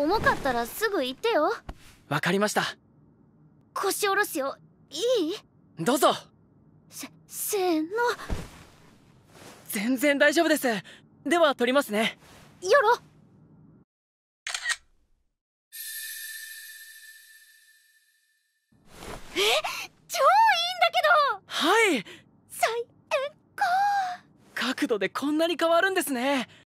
重かったらすぐ行ってよわかりました腰下ろすよいいどうぞせせーの全然大丈夫ですでは取りますねよろえ超いいんだけどはい最高角度でこんなに変わるんですね